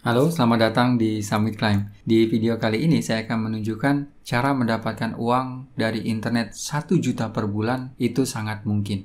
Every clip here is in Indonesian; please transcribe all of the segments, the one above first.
Halo, selamat datang di Summit Climb. Di video kali ini saya akan menunjukkan cara mendapatkan uang dari internet 1 juta per bulan itu sangat mungkin.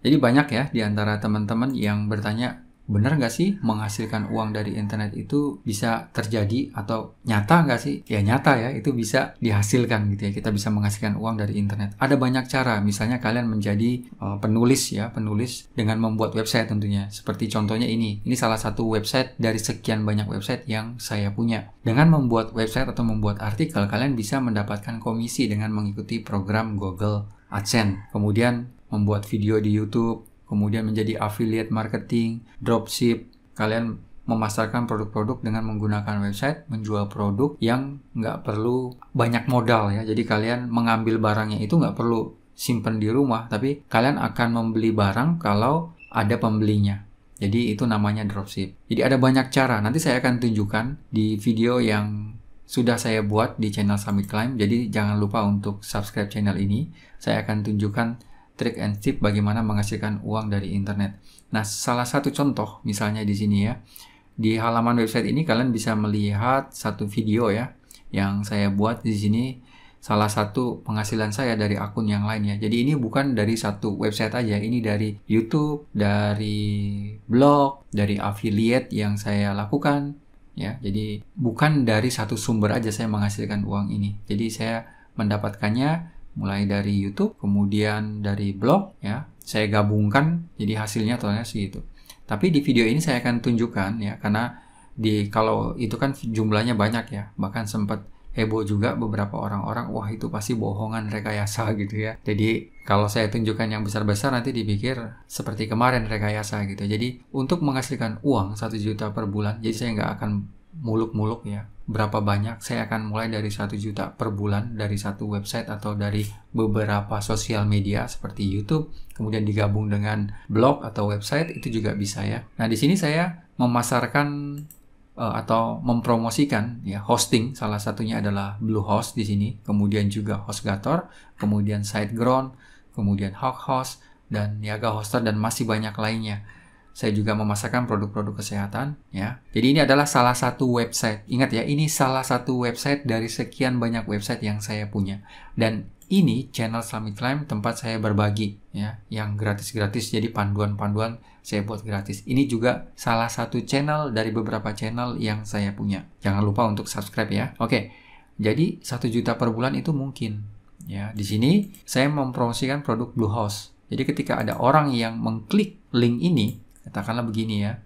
Jadi banyak ya di antara teman-teman yang bertanya, Benar nggak sih menghasilkan uang dari internet itu bisa terjadi atau nyata nggak sih? Ya nyata ya, itu bisa dihasilkan gitu ya. Kita bisa menghasilkan uang dari internet. Ada banyak cara, misalnya kalian menjadi uh, penulis ya, penulis dengan membuat website tentunya. Seperti contohnya ini. Ini salah satu website dari sekian banyak website yang saya punya. Dengan membuat website atau membuat artikel, kalian bisa mendapatkan komisi dengan mengikuti program Google AdSense. Kemudian membuat video di YouTube, kemudian menjadi affiliate marketing, dropship, kalian memasarkan produk-produk dengan menggunakan website, menjual produk yang nggak perlu banyak modal ya. Jadi kalian mengambil barangnya itu nggak perlu simpen di rumah, tapi kalian akan membeli barang kalau ada pembelinya. Jadi itu namanya dropship. Jadi ada banyak cara. Nanti saya akan tunjukkan di video yang sudah saya buat di channel Summit Climb. Jadi jangan lupa untuk subscribe channel ini. Saya akan tunjukkan trik and tip bagaimana menghasilkan uang dari internet. Nah, salah satu contoh misalnya di sini ya. Di halaman website ini kalian bisa melihat satu video ya yang saya buat di sini salah satu penghasilan saya dari akun yang lain ya. Jadi ini bukan dari satu website aja, ini dari YouTube, dari blog, dari affiliate yang saya lakukan ya. Jadi bukan dari satu sumber aja saya menghasilkan uang ini. Jadi saya mendapatkannya mulai dari YouTube, kemudian dari blog ya. Saya gabungkan jadi hasilnya totalnya segitu. Tapi di video ini saya akan tunjukkan ya karena di kalau itu kan jumlahnya banyak ya, bahkan sempat heboh juga beberapa orang-orang wah itu pasti bohongan rekayasa gitu ya jadi kalau saya tunjukkan yang besar-besar nanti dipikir seperti kemarin rekayasa gitu jadi untuk menghasilkan uang 1 juta per bulan jadi saya nggak akan muluk-muluk ya berapa banyak saya akan mulai dari satu juta per bulan dari satu website atau dari beberapa sosial media seperti YouTube kemudian digabung dengan blog atau website itu juga bisa ya nah di sini saya memasarkan uh, atau mempromosikan ya hosting salah satunya adalah Bluehost di sini kemudian juga HostGator kemudian SiteGround kemudian HawkHost dan Niaga Hoster dan masih banyak lainnya saya juga memasarkan produk-produk kesehatan ya. Jadi ini adalah salah satu website. Ingat ya, ini salah satu website dari sekian banyak website yang saya punya. Dan ini channel Summit Climb tempat saya berbagi ya yang gratis-gratis jadi panduan-panduan saya buat gratis. Ini juga salah satu channel dari beberapa channel yang saya punya. Jangan lupa untuk subscribe ya. Oke. Jadi satu juta per bulan itu mungkin ya. Di sini saya mempromosikan produk Blue House. Jadi ketika ada orang yang mengklik link ini katakanlah begini ya.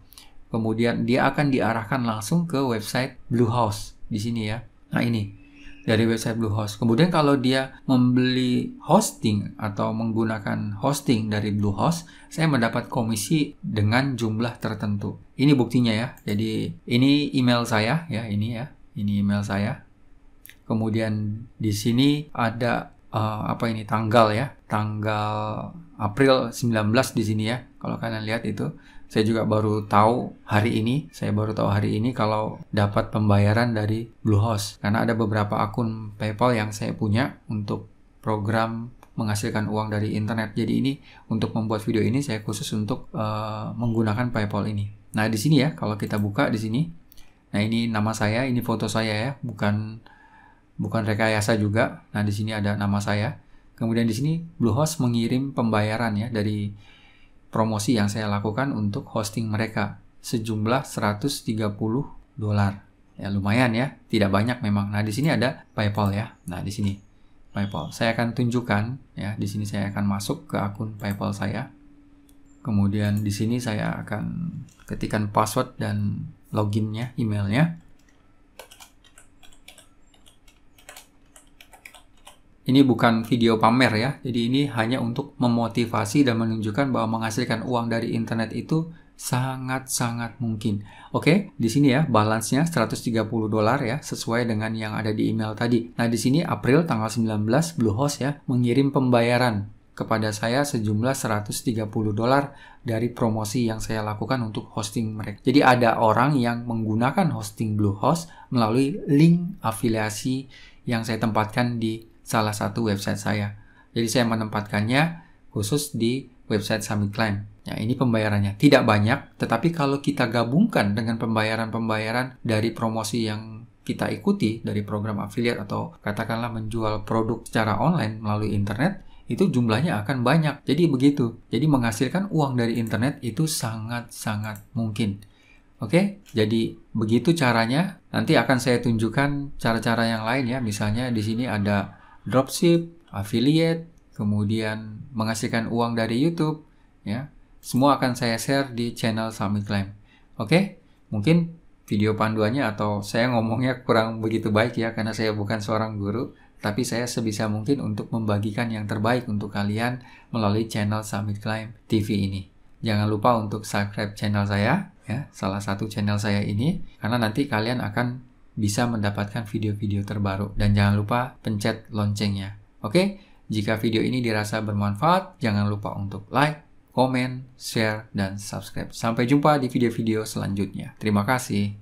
Kemudian dia akan diarahkan langsung ke website Bluehost di sini ya. Nah ini dari website Bluehost. Kemudian kalau dia membeli hosting atau menggunakan hosting dari Bluehost, saya mendapat komisi dengan jumlah tertentu. Ini buktinya ya. Jadi ini email saya ya ini ya. Ini email saya. Kemudian di sini ada uh, apa ini tanggal ya tanggal April 19 di sini ya kalau kalian lihat itu saya juga baru tahu hari ini saya baru tahu hari ini kalau dapat pembayaran dari Bluehost karena ada beberapa akun PayPal yang saya punya untuk program menghasilkan uang dari internet jadi ini untuk membuat video ini saya khusus untuk uh, menggunakan PayPal ini nah di sini ya kalau kita buka di sini nah ini nama saya ini foto saya ya bukan bukan rekayasa juga. Nah, di sini ada nama saya. Kemudian di sini Bluehost mengirim pembayaran ya dari promosi yang saya lakukan untuk hosting mereka sejumlah 130 dolar. Ya lumayan ya, tidak banyak memang. Nah, di sini ada PayPal ya. Nah, di sini PayPal. Saya akan tunjukkan ya, di sini saya akan masuk ke akun PayPal saya. Kemudian di sini saya akan ketikkan password dan loginnya, emailnya. Ini bukan video pamer ya, jadi ini hanya untuk memotivasi dan menunjukkan bahwa menghasilkan uang dari internet itu sangat-sangat mungkin. Oke, di sini ya balance-nya 130 dolar ya sesuai dengan yang ada di email tadi. Nah, di sini April tanggal 19 Bluehost ya mengirim pembayaran kepada saya sejumlah 130 dolar dari promosi yang saya lakukan untuk hosting mereka. Jadi ada orang yang menggunakan hosting Bluehost melalui link afiliasi yang saya tempatkan di salah satu website saya. Jadi saya menempatkannya khusus di website Summit Climb. Nah, ini pembayarannya tidak banyak, tetapi kalau kita gabungkan dengan pembayaran-pembayaran dari promosi yang kita ikuti dari program affiliate atau katakanlah menjual produk secara online melalui internet, itu jumlahnya akan banyak. Jadi begitu. Jadi menghasilkan uang dari internet itu sangat-sangat mungkin. Oke, jadi begitu caranya. Nanti akan saya tunjukkan cara-cara yang lain ya. Misalnya di sini ada dropship, affiliate, kemudian menghasilkan uang dari YouTube, ya. Semua akan saya share di channel Summit Climb. Oke? Mungkin video panduannya atau saya ngomongnya kurang begitu baik ya karena saya bukan seorang guru, tapi saya sebisa mungkin untuk membagikan yang terbaik untuk kalian melalui channel Summit Climb TV ini. Jangan lupa untuk subscribe channel saya ya, salah satu channel saya ini karena nanti kalian akan bisa mendapatkan video-video terbaru. Dan jangan lupa pencet loncengnya. Oke, jika video ini dirasa bermanfaat, jangan lupa untuk like, komen, share, dan subscribe. Sampai jumpa di video-video selanjutnya. Terima kasih.